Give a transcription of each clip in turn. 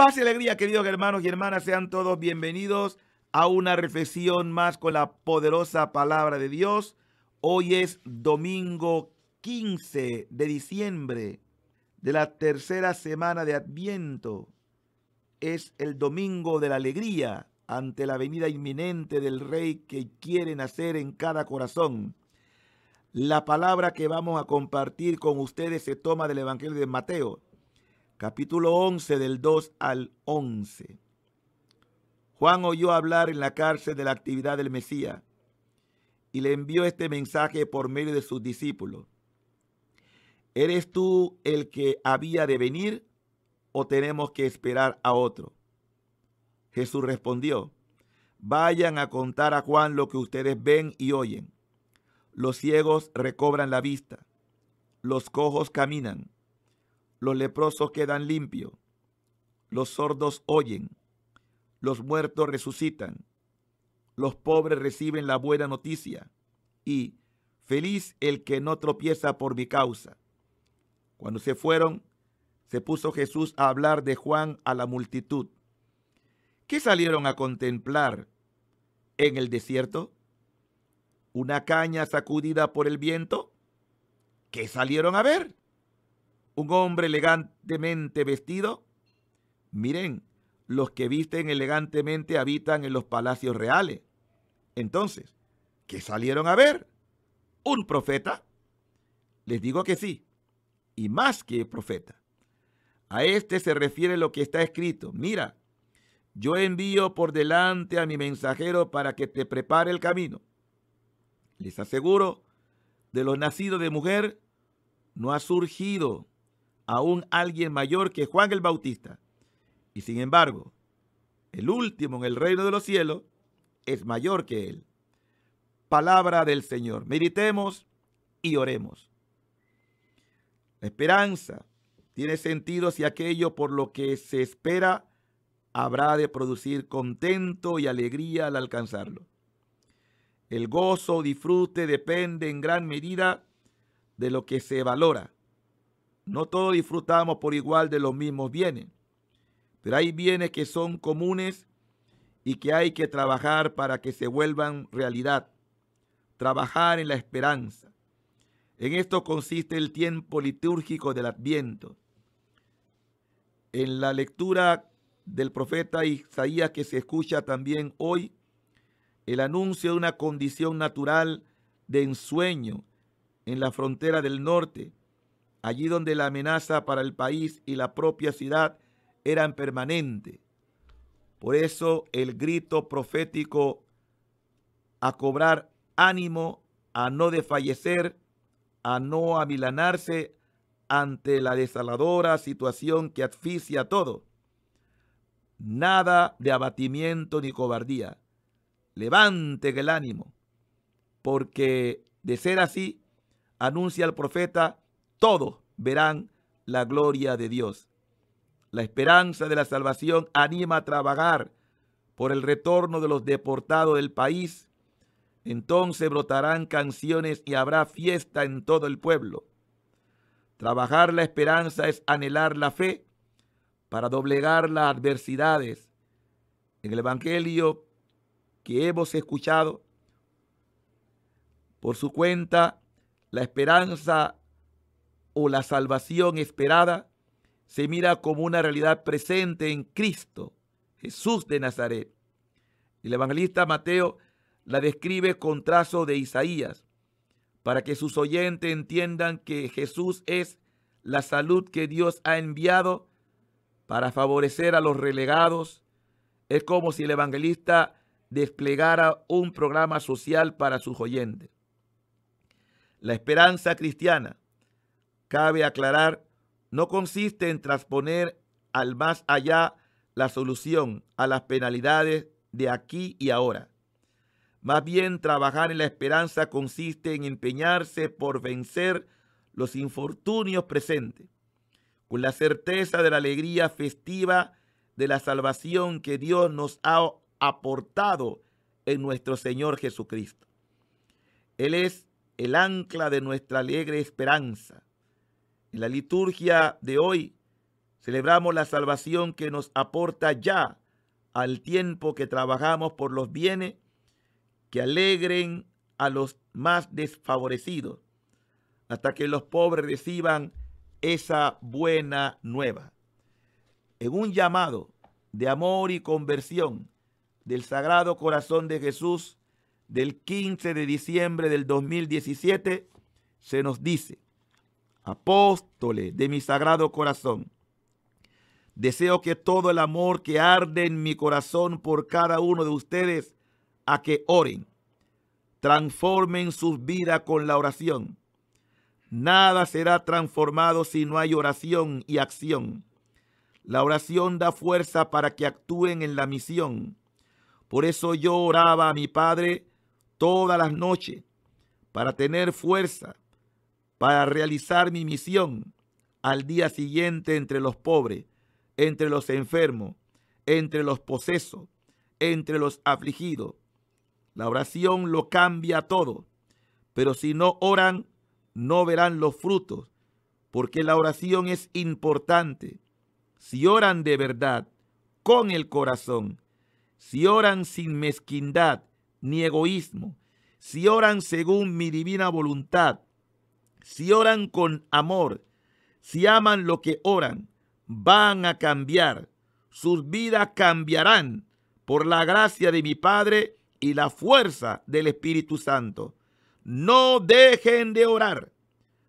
Paz y alegría, queridos hermanos y hermanas, sean todos bienvenidos a una reflexión más con la poderosa palabra de Dios. Hoy es domingo 15 de diciembre de la tercera semana de Adviento. Es el domingo de la alegría ante la venida inminente del Rey que quieren hacer en cada corazón. La palabra que vamos a compartir con ustedes se toma del Evangelio de Mateo, capítulo 11 del 2 al 11. Juan oyó hablar en la cárcel de la actividad del Mesías y le envió este mensaje por medio de sus discípulos. ¿Eres tú el que había de venir o tenemos que esperar a otro? Jesús respondió, vayan a contar a Juan lo que ustedes ven y oyen. Los ciegos recobran la vista, los cojos caminan los leprosos quedan limpios. Los sordos oyen. Los muertos resucitan. Los pobres reciben la buena noticia. Y feliz el que no tropieza por mi causa. Cuando se fueron, se puso Jesús a hablar de Juan a la multitud. ¿Qué salieron a contemplar en el desierto? ¿Una caña sacudida por el viento? ¿Qué salieron a ver? un hombre elegantemente vestido? Miren, los que visten elegantemente habitan en los palacios reales. Entonces, ¿qué salieron a ver? ¿Un profeta? Les digo que sí, y más que profeta. A este se refiere lo que está escrito. Mira, yo envío por delante a mi mensajero para que te prepare el camino. Les aseguro, de los nacidos de mujer no ha surgido aún alguien mayor que Juan el Bautista. Y sin embargo, el último en el reino de los cielos es mayor que él. Palabra del Señor. Meditemos y oremos. La esperanza tiene sentido si aquello por lo que se espera habrá de producir contento y alegría al alcanzarlo. El gozo o disfrute depende en gran medida de lo que se valora no todos disfrutamos por igual de los mismos bienes, pero hay bienes que son comunes y que hay que trabajar para que se vuelvan realidad. Trabajar en la esperanza. En esto consiste el tiempo litúrgico del Adviento. En la lectura del profeta Isaías que se escucha también hoy, el anuncio de una condición natural de ensueño en la frontera del norte, allí donde la amenaza para el país y la propia ciudad eran permanente, Por eso el grito profético a cobrar ánimo, a no desfallecer, a no amilanarse ante la desaladora situación que asfixia a todo. Nada de abatimiento ni cobardía. Levante el ánimo, porque de ser así, anuncia el profeta, todos verán la gloria de Dios. La esperanza de la salvación anima a trabajar por el retorno de los deportados del país. Entonces brotarán canciones y habrá fiesta en todo el pueblo. Trabajar la esperanza es anhelar la fe para doblegar las adversidades. En el Evangelio que hemos escuchado, por su cuenta, la esperanza o la salvación esperada se mira como una realidad presente en Cristo, Jesús de Nazaret. El evangelista Mateo la describe con trazo de Isaías, para que sus oyentes entiendan que Jesús es la salud que Dios ha enviado para favorecer a los relegados. Es como si el evangelista desplegara un programa social para sus oyentes. La esperanza cristiana cabe aclarar, no consiste en transponer al más allá la solución a las penalidades de aquí y ahora. Más bien, trabajar en la esperanza consiste en empeñarse por vencer los infortunios presentes, con la certeza de la alegría festiva de la salvación que Dios nos ha aportado en nuestro Señor Jesucristo. Él es el ancla de nuestra alegre esperanza, en la liturgia de hoy celebramos la salvación que nos aporta ya al tiempo que trabajamos por los bienes que alegren a los más desfavorecidos, hasta que los pobres reciban esa buena nueva. En un llamado de amor y conversión del Sagrado Corazón de Jesús del 15 de diciembre del 2017, se nos dice, apóstoles de mi sagrado corazón, deseo que todo el amor que arde en mi corazón por cada uno de ustedes, a que oren, transformen sus vidas con la oración. Nada será transformado si no hay oración y acción. La oración da fuerza para que actúen en la misión. Por eso yo oraba a mi Padre todas las noches, para tener fuerza para realizar mi misión al día siguiente entre los pobres, entre los enfermos, entre los posesos, entre los afligidos. La oración lo cambia todo, pero si no oran, no verán los frutos, porque la oración es importante. Si oran de verdad, con el corazón, si oran sin mezquindad ni egoísmo, si oran según mi divina voluntad, si oran con amor, si aman lo que oran, van a cambiar. Sus vidas cambiarán por la gracia de mi Padre y la fuerza del Espíritu Santo. No dejen de orar.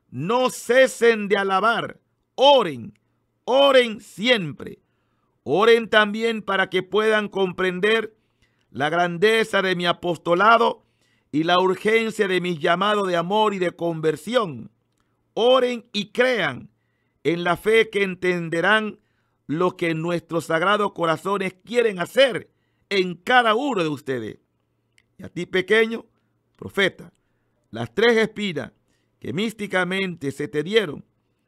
No cesen de alabar. Oren. Oren siempre. Oren también para que puedan comprender la grandeza de mi apostolado y la urgencia de mis llamados de amor y de conversión. Oren y crean en la fe que entenderán lo que nuestros sagrados corazones quieren hacer en cada uno de ustedes. Y a ti pequeño, profeta, las tres espinas que místicamente se te dieron,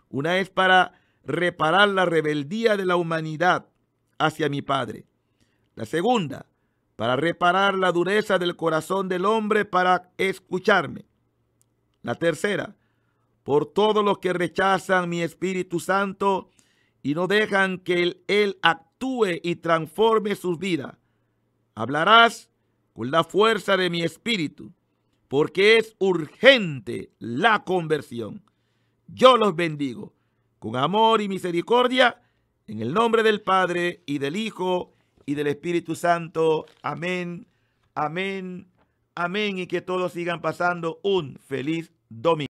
una es para reparar la rebeldía de la humanidad hacia mi Padre. La segunda, para reparar la dureza del corazón del hombre para escucharme. La tercera, por todos los que rechazan mi Espíritu Santo y no dejan que él, actúe y transforme sus vidas. Hablarás con la fuerza de mi espíritu, porque es urgente la conversión. Yo los bendigo con amor y misericordia, en el nombre del Padre y del Hijo y del Espíritu Santo. Amén, amén, amén y que todos sigan pasando un feliz domingo.